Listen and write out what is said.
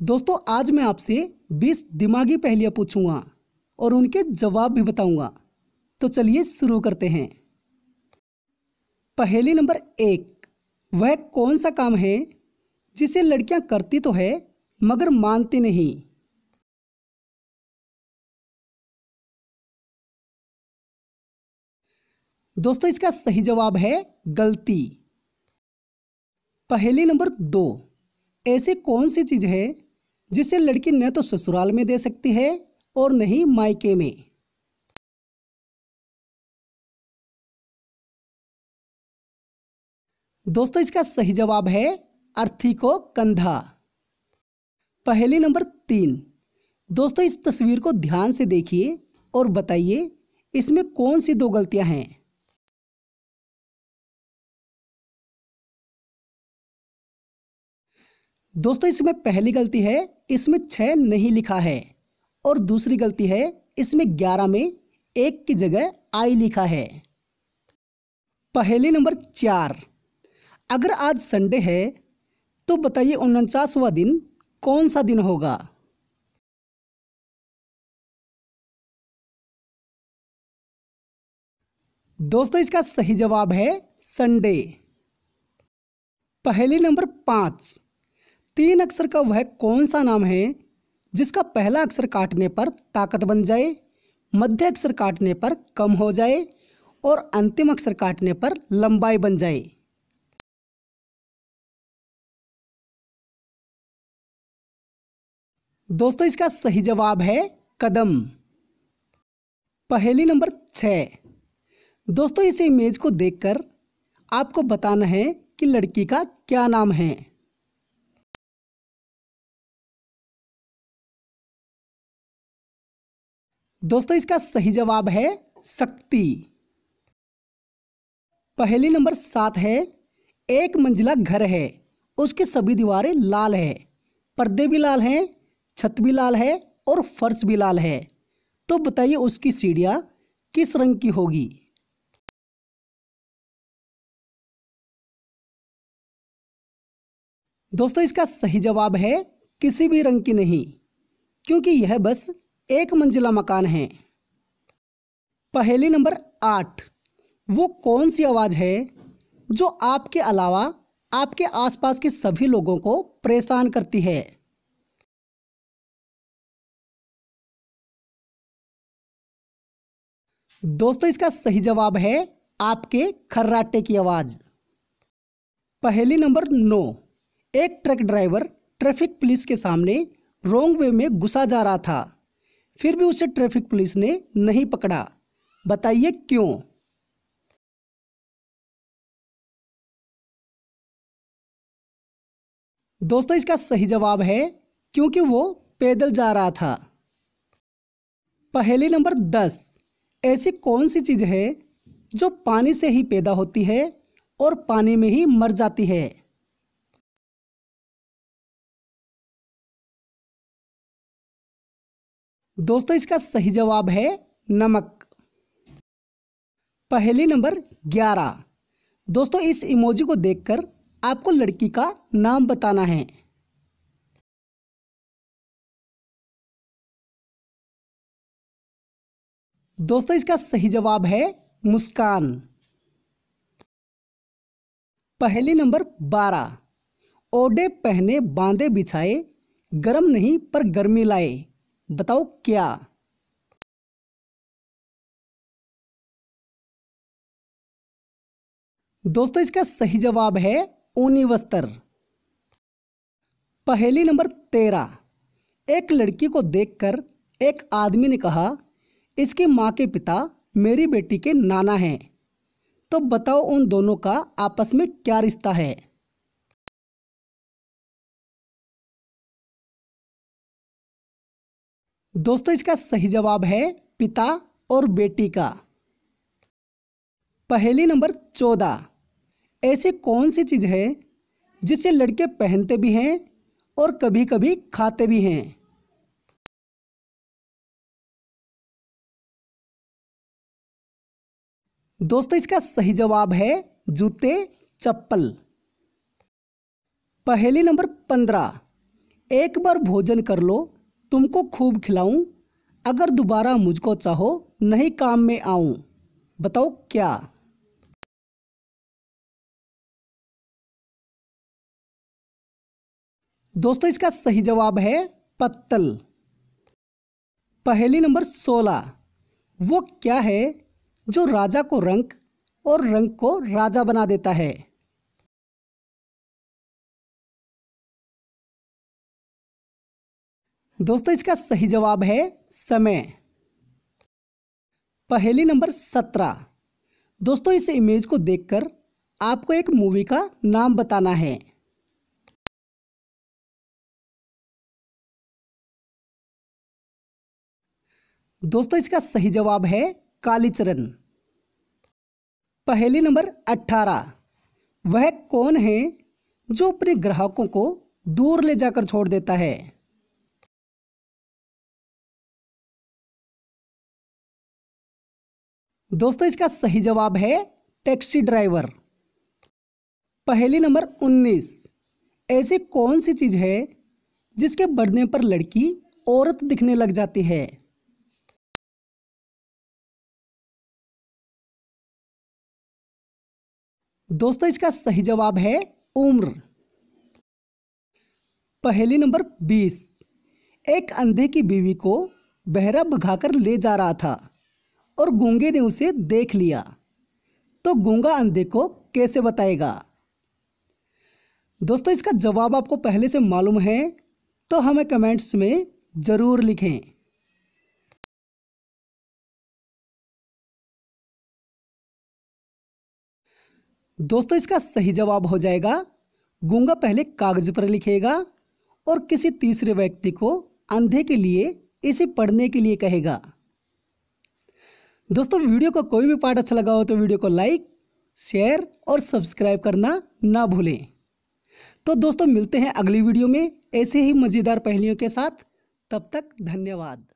दोस्तों आज मैं आपसे 20 दिमागी पहलियाँ पूछूंगा और उनके जवाब भी बताऊंगा तो चलिए शुरू करते हैं पहली नंबर एक वह कौन सा काम है जिसे लड़कियां करती तो है मगर मानती नहीं दोस्तों इसका सही जवाब है गलती पहली नंबर दो ऐसे कौन सी चीज़ है जिसे लड़की न तो ससुराल में दे सकती है और न ही मायके में दोस्तों इसका सही जवाब है अर्थी को कंधा पहली नंबर तीन दोस्तों इस तस्वीर को ध्यान से देखिए और बताइए इसमें कौन सी दो गलतियां हैं दोस्तों इसमें पहली गलती है इसमें छः नहीं लिखा है और दूसरी गलती है इसमें ग्यारह में एक की जगह आई लिखा है पहली नंबर चार अगर आज संडे है तो बताइए उनचासवा दिन कौन सा दिन होगा दोस्तों इसका सही जवाब है संडे पहली नंबर पांच तीन अक्षर का वह कौन सा नाम है जिसका पहला अक्षर काटने पर ताकत बन जाए मध्य अक्षर काटने पर कम हो जाए और अंतिम अक्षर काटने पर लंबाई बन जाए दोस्तों इसका सही जवाब है कदम पहली नंबर छ दोस्तों इस इमेज को देखकर आपको बताना है कि लड़की का क्या नाम है दोस्तों इसका सही जवाब है शक्ति पहली नंबर सात है एक मंजिला घर है उसकी सभी दीवारें लाल है पर्दे भी लाल हैं छत भी लाल है और फर्श भी लाल है तो बताइए उसकी सीढ़ियाँ किस रंग की होगी दोस्तों इसका सही जवाब है किसी भी रंग की नहीं क्योंकि यह बस एक मंजिला मकान है पहली नंबर आठ वो कौन सी आवाज़ है जो आपके अलावा आपके आसपास के सभी लोगों को परेशान करती है दोस्तों इसका सही जवाब है आपके खर्राटे की आवाज़ पहली नंबर नौ एक ट्रक ड्राइवर ट्रैफिक पुलिस के सामने रोंग वे में घुसा जा रहा था फिर भी उसे ट्रैफिक पुलिस ने नहीं पकड़ा बताइए क्यों दोस्तों इसका सही जवाब है क्योंकि वो पैदल जा रहा था पहले नंबर दस ऐसी कौन सी चीज़ है जो पानी से ही पैदा होती है और पानी में ही मर जाती है दोस्तों इसका सही जवाब है नमक पहले नंबर ग्यारह दोस्तों इस इमोजी को देखकर आपको लड़की का नाम बताना है दोस्तों इसका सही जवाब है मुस्कान पहले नंबर बारह ओडे पहने बांधे बिछाए गर्म नहीं पर गर्मी लाए बताओ क्या दोस्तों इसका सही जवाब है ऊनी वस्त्र पहली नंबर तेरह एक लड़की को देखकर एक आदमी ने कहा इसकी माँ के पिता मेरी बेटी के नाना हैं तो बताओ उन दोनों का आपस में क्या रिश्ता है दोस्तों इसका सही जवाब है पिता और बेटी का पहली नंबर चौदह ऐसे कौन सी चीज़ है जिसे लड़के पहनते भी हैं और कभी कभी खाते भी हैं दोस्तों इसका सही जवाब है जूते चप्पल पहली नंबर पंद्रह एक बार भोजन कर लो तुमको खूब खिलाऊं अगर दोबारा मुझको चाहो नहीं काम में आऊं बताओ क्या दोस्तों इसका सही जवाब है पत्तल पहली नंबर सोलह वो क्या है जो राजा को रंग और रंग को राजा बना देता है दोस्तों इसका सही जवाब है समय पहली नंबर सत्रह दोस्तों इस इमेज को देखकर आपको एक मूवी का नाम बताना है दोस्तों इसका सही जवाब है कालीचरण पहली नंबर अट्ठारह वह कौन है जो अपने ग्राहकों को दूर ले जाकर छोड़ देता है दोस्तों इसका सही जवाब है टैक्सी ड्राइवर पहली नंबर उन्नीस ऐसी कौन सी चीज़ है जिसके बढ़ने पर लड़की औरत दिखने लग जाती है दोस्तों इसका सही जवाब है उम्र पहली नंबर बीस एक अंधे की बीवी को बहरा भगाकर ले जा रहा था और गूंगे ने उसे देख लिया तो गूंगा अंधे को कैसे बताएगा दोस्तों इसका जवाब आपको पहले से मालूम है तो हमें कमेंट्स में ज़रूर लिखें दोस्तों इसका सही जवाब हो जाएगा गूंगा पहले कागज पर लिखेगा और किसी तीसरे व्यक्ति को अंधे के लिए इसे पढ़ने के लिए कहेगा दोस्तों वीडियो का को कोई भी पार्ट अच्छा लगा हो तो वीडियो को लाइक शेयर और सब्सक्राइब करना ना भूलें तो दोस्तों मिलते हैं अगली वीडियो में ऐसे ही मज़ेदार पहलियों के साथ तब तक धन्यवाद